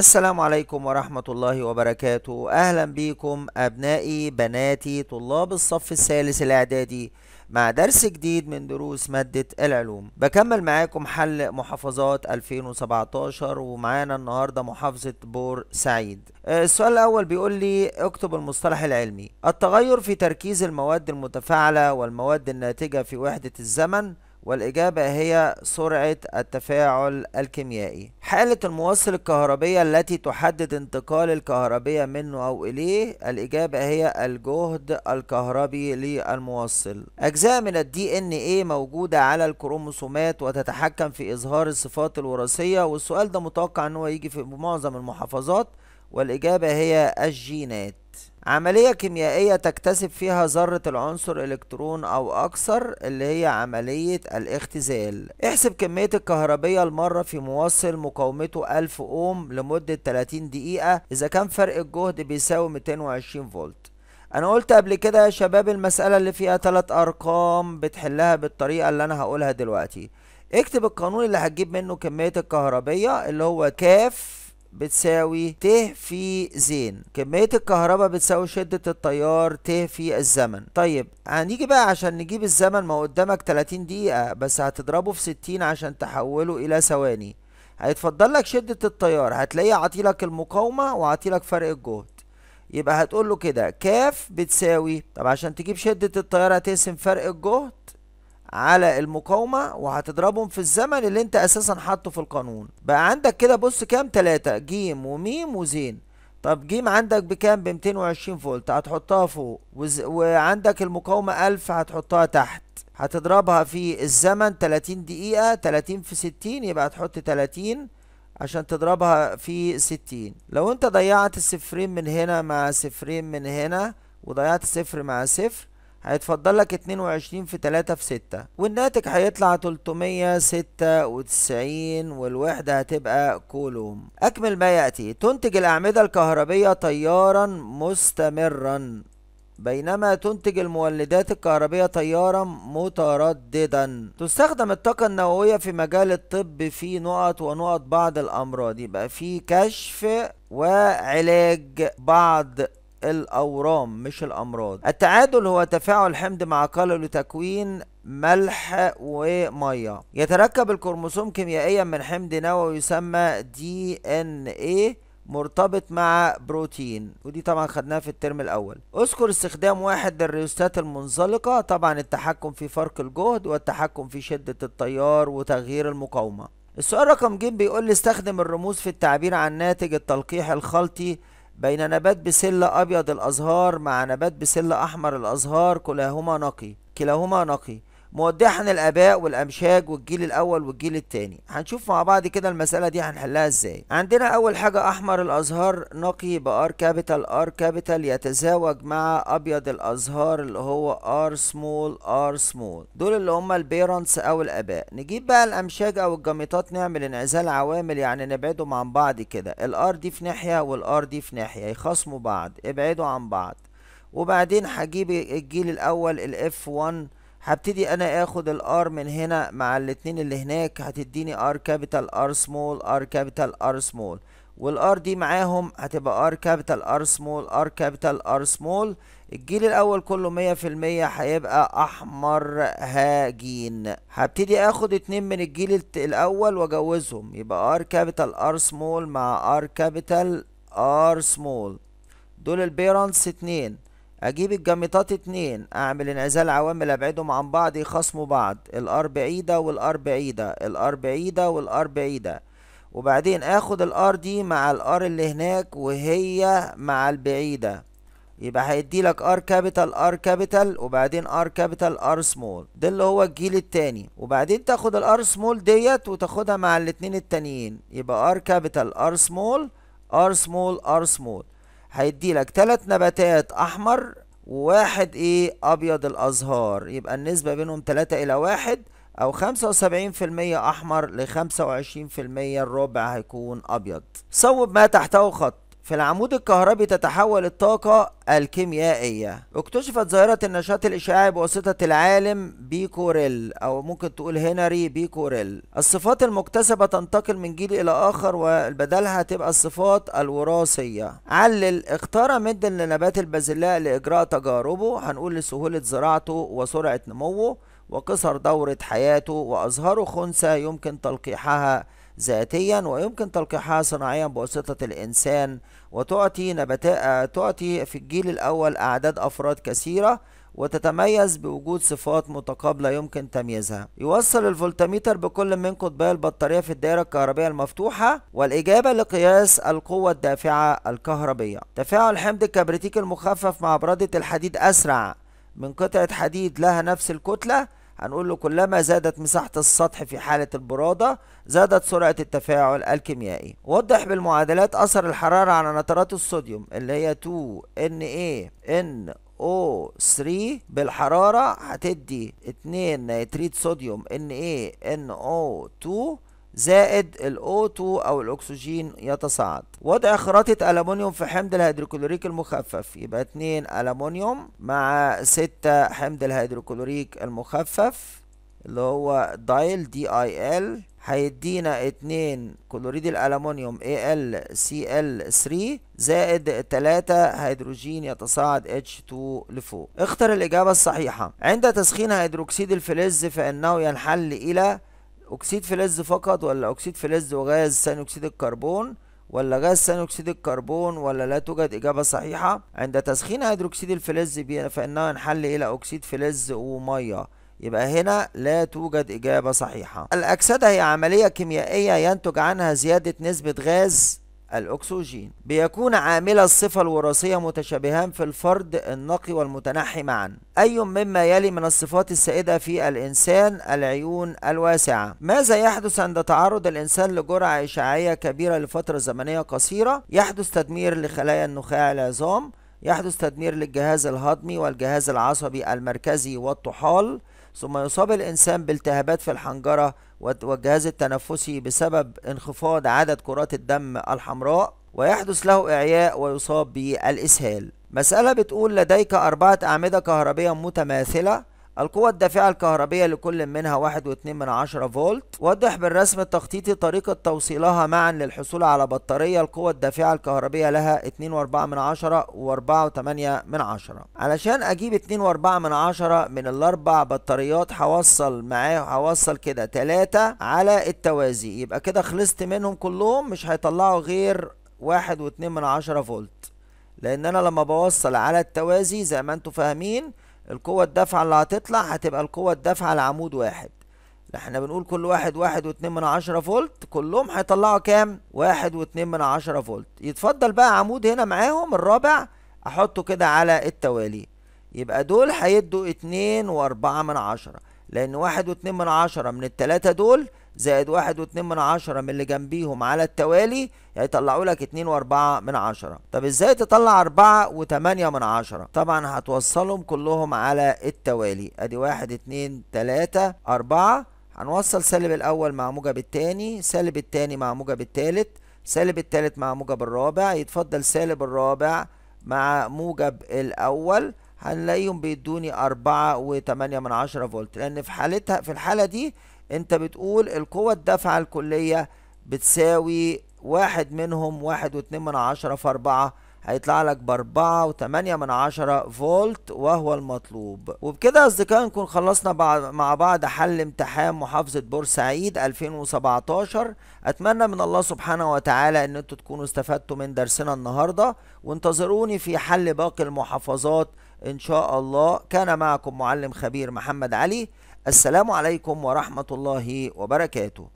السلام عليكم ورحمة الله وبركاته أهلا بيكم أبنائي بناتي طلاب الصف الثالث الإعدادي مع درس جديد من دروس مادة العلوم بكمل معاكم حل محافظات 2017 ومعانا النهاردة محافظة بور سعيد آه، السؤال الأول بيقول لي اكتب المصطلح العلمي التغير في تركيز المواد المتفاعلة والمواد الناتجة في وحدة الزمن والإجابة هي سرعة التفاعل الكيميائي حالة الموصل الكهربية التي تحدد انتقال الكهربية منه أو إليه الإجابة هي الجهد الكهربي للموصل أجزاء من الـ DNA إيه موجودة على الكروموسومات وتتحكم في إظهار الصفات الوراثية والسؤال ده متوقع أنه يجي في معظم المحافظات والإجابة هي الجينات عملية كيميائية تكتسب فيها ذرة العنصر إلكترون أو أكثر اللي هي عملية الاختزال احسب كمية الكهربية المرة في موصل مقاومته 1000 أوم لمدة 30 دقيقة إذا كان فرق الجهد بيساوي 220 فولت أنا قلت قبل كده يا شباب المسألة اللي فيها تلات أرقام بتحلها بالطريقة اللي أنا هقولها دلوقتي اكتب القانون اللي هتجيب منه كمية الكهربية اللي هو كاف بتساوي ت في زين كمية الكهرباء بتساوي شدة التيار ت في الزمن طيب هنيجي بقى عشان نجيب الزمن ما قدامك 30 دقيقة بس هتضربه في 60 عشان تحوله إلى ثواني هيتفضل لك شدة التيار هتلاقيه لك المقاومة لك فرق الجهد يبقى هتقول له كده كاف بتساوي طب عشان تجيب شدة التيار هتقسم فرق الجهد على المقاومة وهتضربهم في الزمن اللي انت اساسا حاطه في القانون بقى عندك كده بص كام تلاتة جيم وميم وزين طب جيم عندك بكام ب 220 فولت هتحطها فوق وز... وعندك المقاومة 1000 هتحطها تحت هتضربها في الزمن 30 دقيقة 30 في 60 يبقى هتحط 30 عشان تضربها في 60 لو انت ضيعت السفرين من هنا مع صفرين من هنا وضيعت صفر مع صفر هيتفضل لك اتنين وعشرين في تلاتة في ستة والناتج هيطلع 396 والوحدة هتبقى كولوم أكمل ما يأتي تنتج الأعمدة الكهربية تيارا مستمرا بينما تنتج المولدات الكهربية تيارا مترددا تستخدم الطاقة النووية في مجال الطب في نقط ونقط بعض الأمراض يبقى في كشف وعلاج بعض الأورام مش الأمراض التعادل هو تفاعل حمض مع قلل لتكوين ملح ومية يتركب الكروموسوم كيميائيا من حمض نووي يسمى دي ان ايه مرتبط مع بروتين ودي طبعا خدناها في الترم الاول اذكر استخدام واحد للريوستات المنزلقة طبعا التحكم في فرق الجهد والتحكم في شدة التيار وتغيير المقاومة السؤال رقم ج بيقول لي استخدم الرموز في التعبير عن ناتج التلقيح الخلطي بين نبات بسلة أبيض الأزهار مع نبات بسلة أحمر الأزهار كلاهما نقي كلاهما نقي موضحا الاباء والامشاج والجيل الاول والجيل الثاني هنشوف مع بعض كده المساله دي هنحلها ازاي عندنا اول حاجه احمر الازهار نقي بار كابيتال ار كابيتال يتزاوج مع ابيض الازهار اللي هو ار سمول ار سمول دول اللي هم البيرنتس او الاباء نجيب بقى الامشاج او الجميطات نعمل انعزال عوامل يعني نبعدهم عن بعض كده الار دي في ناحيه والار دي في ناحيه يخاصموا بعض ابعدوا عن بعض وبعدين هجيب الجيل الاول الاف 1 هبتدي انا اخد الار من هنا مع الاتنين اللي هناك هتديني ار كابيتال ار سمول ار كابيتال ار سمول والار دي معاهم هتبقى ار كابيتال ار سمول ار كابيتال ار سمول الجيل الاول كله مية في المية هيبقى احمر هاجين هبتدي اخد اتنين من الجيل الاول واجوزهم يبقى ار كابيتال ار سمول مع ار كابيتال ار سمول دول البيرنتس اتنين اجيب الجامطات اتنين اعمل انعزال عوامل ابعدهم عن بعض يخصموا بعض الار بعيدة والار بعيدة الار بعيدة والار بعيدة وبعدين اخد الار دي مع الار اللي هناك وهي مع البعيدة يبقى هيديلك ار كابيتال ار كابيتال وبعدين ار كابيتال ار سمول ده اللي هو الجيل التاني وبعدين تاخد الار سمول ديت وتاخدها مع الاتنين التانيين يبقى ار كابيتال ار سمول ار سمول ار سمول هيدي لك ثلاث نباتات احمر وواحد ايه ابيض الازهار يبقى النسبة بينهم ثلاثة الى واحد او خمسة وسبعين في المية احمر لخمسة وعشرين في المية الربع هيكون ابيض صوب ما تحته خط في العمود الكهربي تتحول الطاقة الكيميائية اكتشفت ظاهرة النشاط الإشعاعي بواسطة العالم بيكوريل أو ممكن تقول هنري بيكوريل الصفات المكتسبة تنتقل من جيل إلى آخر وبدلها تبقى الصفات الوراثية علل اختار ميدن لنبات البازلاء لإجراء تجاربه هنقول لسهولة زراعته وسرعة نموه وقصر دورة حياته وأزهاره خنثى يمكن تلقيحها ذاتيا ويمكن تلقيحها صناعيا بواسطة الإنسان وتعطي نباتات تعطي في الجيل الأول أعداد أفراد كثيرة وتتميز بوجود صفات متقابلة يمكن تمييزها يوصل الفولتميتر بكل من قطبي البطارية في الدائرة الكهربية المفتوحة والإجابة لقياس القوة الدافعة الكهربية تفاعل حمض الكبريتيك المخفف مع برادة الحديد أسرع من قطعة حديد لها نفس الكتلة هنقول له كلما زادت مساحة السطح في حالة البرادة زادت سرعة التفاعل الكيميائي وضح بالمعادلات أثر الحرارة على نترات الصوديوم اللي هي 2 Na NO3 بالحرارة هتدي 2 نيتريت صوديوم no 2 إيه زائد الأو2 أو الأكسجين يتصاعد وضع خراطه المونيوم في حمض الهيدروكلوريك المخفف يبقى 2 المونيوم مع 6 حمض الهيدروكلوريك المخفف اللي هو دايل دي اي ال هيدينا 2 كلوريد اي ال سي ال AlCl3 زائد 3 هيدروجين يتصاعد H2 لفوق اختر الإجابة الصحيحة عند تسخين هيدروكسيد الفلز فإنه ينحل إلى اكسيد فلز فقط ولا اكسيد فلز وغاز ثاني اكسيد الكربون ولا غاز ثاني اكسيد الكربون ولا لا توجد اجابه صحيحه عند تسخين هيدروكسيد الفلز فانه انحل الى اكسيد فلز وميه يبقى هنا لا توجد إجابة صحيحة الأكسدة هي عملية كيميائية ينتج عنها زيادة نسبة غاز الأكسجين بيكون عامل الصفة الوراثية متشابهان في الفرد النقي والمتنحي معا أي مما يلي من الصفات السائدة في الإنسان العيون الواسعة ماذا يحدث عند تعرض الإنسان لجرعة إشعاعية كبيرة لفترة زمنية قصيرة يحدث تدمير لخلايا النخاع العظام يحدث تدمير للجهاز الهضمي والجهاز العصبي المركزي والطحال ثم يصاب الإنسان بالتهابات في الحنجرة والجهاز التنفسي بسبب انخفاض عدد كرات الدم الحمراء ويحدث له إعياء ويصاب بالإسهال مسألة بتقول لديك أربعة أعمدة كهربية متماثلة القوة الدافعة الكهربية لكل منها واحد واتنين من عشرة فولت وضح بالرسم التخطيطي طريقة توصيلها معا للحصول على بطارية القوة الدافعة الكهربية لها اتنين واربعة من عشرة واربعة وتمانية من عشرة علشان اجيب اتنين واربعة من عشرة من الاربع بطاريات هوصل معاه هوصل كده تلاتة على التوازي يبقى كده خلصت منهم كلهم مش هيطلعوا غير واحد واتنين من عشرة فولت لان انا لما بوصل على التوازي زي ما انتم فاهمين القوة الدافعة اللي هتطلع هتبقى القوة الدافعة لعمود واحد احنا بنقول كل واحد واحد واتنين من عشرة فولت كلهم هيطلعوا كام واحد واتنين من عشرة فولت يتفضل بقى عمود هنا معاهم الرابع احطه كده على التوالي يبقى دول هيدوا اتنين واربعة من عشرة لان واحد واتنين من عشرة من التلاتة دول زائد واحد واتنين من عشرة من اللي جنبيهم على التوالي هيطلعوا يعني لك اتنين واربعة من عشرة طب ازاي تطلع اربعة وتمانية من عشرة طبعا هتوصلهم كلهم على التوالي ادي واحد اتنين تلاتة اربعة هنوصل سالب الاول مع موجب التاني سالب التاني مع موجب التالت سالب التالت مع موجب الرابع يتفضل سالب الرابع مع موجب الاول هنلاقيهم بيدوني أربعة وتمانية من عشرة فولت لأن في حالتها في الحالة دي أنت بتقول القوة الدافعة الكلية بتساوي واحد منهم واحد واتنين من عشرة في أربعة هيطلع لك بأربعة وتمانية من عشرة فولت وهو المطلوب وبكده يا أصدقائي نكون خلصنا مع بعض حل امتحان محافظة بورسعيد 2017 أتمنى من الله سبحانه وتعالى إن أنتوا تكونوا استفدتوا من درسنا النهاردة وانتظروني في حل باقي المحافظات إن شاء الله كان معكم معلم خبير محمد علي السلام عليكم ورحمة الله وبركاته